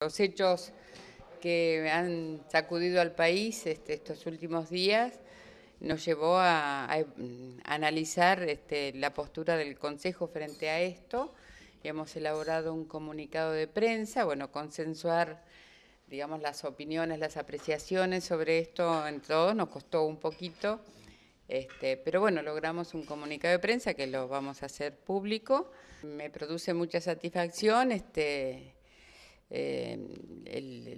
Los hechos que han sacudido al país este, estos últimos días nos llevó a, mm, analizar este, la postura del Consejo frente a esto. hemos elaborado un comunicado de prensa, bueno, consensuar digamos, las opiniones, las apreciaciones sobre esto en todo, nos costó un poquito, este, pero bueno, logramos un comunicado de prensa que lo vamos a hacer público. Me produce mucha satisfacción este, eh,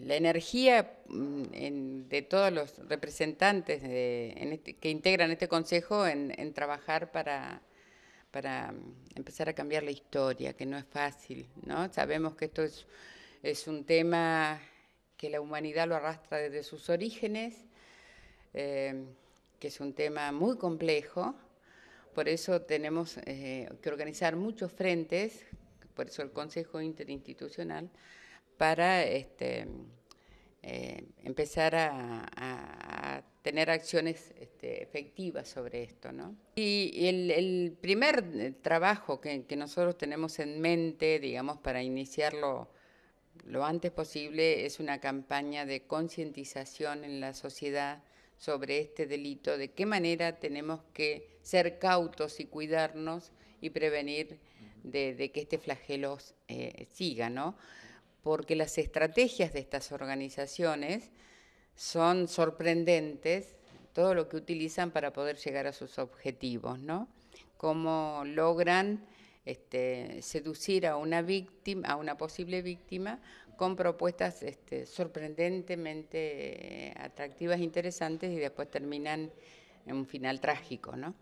la energía mm, de todos los representantes este, que integran este consejo en, trabajar para, mm, empezar a cambiar la historia, que no es fácil, ¿no? Sabemos que esto es, un tema que la humanidad lo arrastra desde sus orígenes, eh, que es un tema muy complejo, por eso tenemos eh, que organizar muchos frentes, por eso el Consejo Interinstitucional, para este, eh, empezar a, tener acciones este, efectivas sobre esto. ¿no? Y el, primer trabajo que, nosotros tenemos en mente, digamos, para iniciarlo lo antes posible, es una campaña de concientización en la sociedad sobre este delito, de qué manera tenemos que ser cautos y cuidarnos y prevenir de, que este flagelo eh, siga, ¿no? porque las estrategias de estas organizaciones son sorprendentes, todo lo que utilizan para poder llegar a sus objetivos, ¿no? Cómo logran este, seducir a una víctima, a una posible víctima, con propuestas este, sorprendentemente eh, atractivas, interesantes y después terminan en un final trágico, ¿no?